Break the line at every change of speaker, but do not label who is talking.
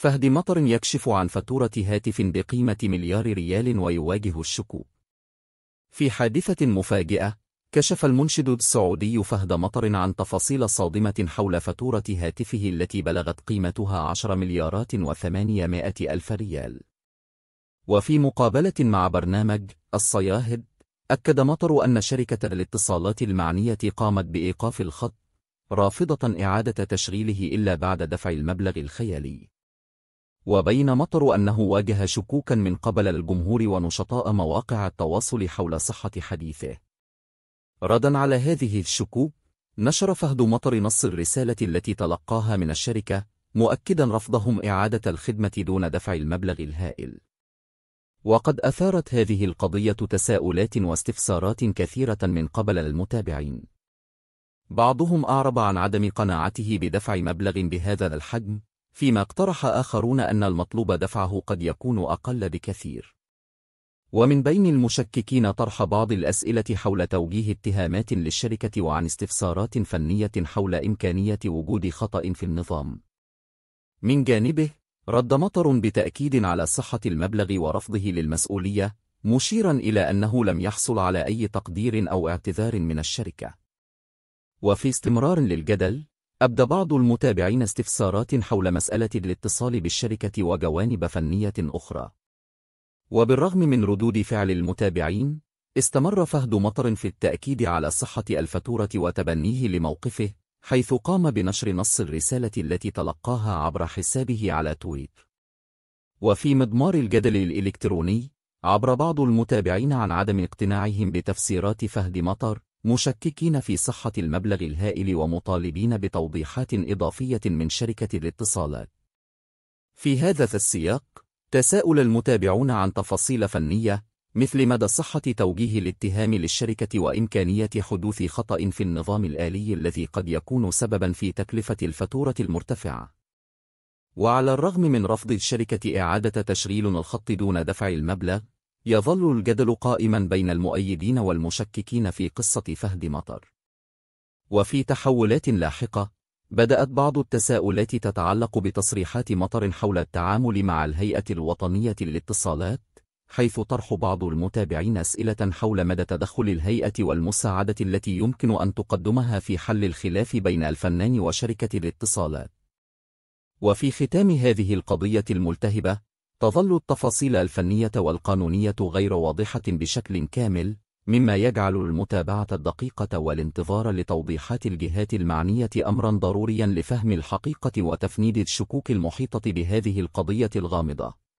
فهد مطر يكشف عن فاتورة هاتف بقيمة مليار ريال ويواجه الشكوك. في حادثة مفاجئة، كشف المنشد السعودي فهد مطر عن تفاصيل صادمة حول فاتورة هاتفه التي بلغت قيمتها 10 مليارات و800 ألف ريال. وفي مقابلة مع برنامج الصياهد، أكد مطر أن شركة الاتصالات المعنية قامت بإيقاف الخط، رافضة إعادة تشغيله إلا بعد دفع المبلغ الخيالي. وبين مطر أنه واجه شكوكا من قبل الجمهور ونشطاء مواقع التواصل حول صحة حديثه ردا على هذه الشكوك نشر فهد مطر نص الرسالة التي تلقاها من الشركة مؤكدا رفضهم إعادة الخدمة دون دفع المبلغ الهائل وقد أثارت هذه القضية تساؤلات واستفسارات كثيرة من قبل المتابعين بعضهم أعرب عن عدم قناعته بدفع مبلغ بهذا الحجم فيما اقترح آخرون أن المطلوب دفعه قد يكون أقل بكثير ومن بين المشككين طرح بعض الأسئلة حول توجيه اتهامات للشركة وعن استفسارات فنية حول إمكانية وجود خطأ في النظام. من جانبه، رد مطر بتأكيد على صحة المبلغ ورفضه للمسؤولية، مشيرا إلى أنه لم يحصل على أي تقدير أو اعتذار من الشركة. وفي استمرار للجدل، أبدى بعض المتابعين استفسارات حول مسألة الاتصال بالشركة وجوانب فنية أخرى. وبالرغم من ردود فعل المتابعين، استمر فهد مطر في التأكيد على صحة الفاتورة وتبنيه لموقفه، حيث قام بنشر نص الرسالة التي تلقاها عبر حسابه على تويتر. وفي مضمار الجدل الإلكتروني، عبر بعض المتابعين عن عدم اقتناعهم بتفسيرات فهد مطر، مشككين في صحة المبلغ الهائل ومطالبين بتوضيحات إضافية من شركة الاتصالات. في هذا السياق، تساءل المتابعون عن تفاصيل فنية، مثل مدى صحة توجيه الاتهام للشركة وإمكانية حدوث خطأ في النظام الآلي الذي قد يكون سببا في تكلفة الفاتورة المرتفعة. وعلى الرغم من رفض الشركة إعادة تشغيل الخط دون دفع المبلغ، يظل الجدل قائما بين المؤيدين والمشككين في قصة فهد مطر وفي تحولات لاحقة بدأت بعض التساؤلات تتعلق بتصريحات مطر حول التعامل مع الهيئة الوطنية للاتصالات حيث طرح بعض المتابعين أسئلة حول مدى تدخل الهيئة والمساعدة التي يمكن أن تقدمها في حل الخلاف بين الفنان وشركة الاتصالات وفي ختام هذه القضية الملتهبة تظل التفاصيل الفنية والقانونية غير واضحة بشكل كامل، مما يجعل المتابعة الدقيقة والانتظار لتوضيحات الجهات المعنية أمرا ضروريا لفهم الحقيقة وتفنيد الشكوك المحيطة بهذه القضية الغامضة.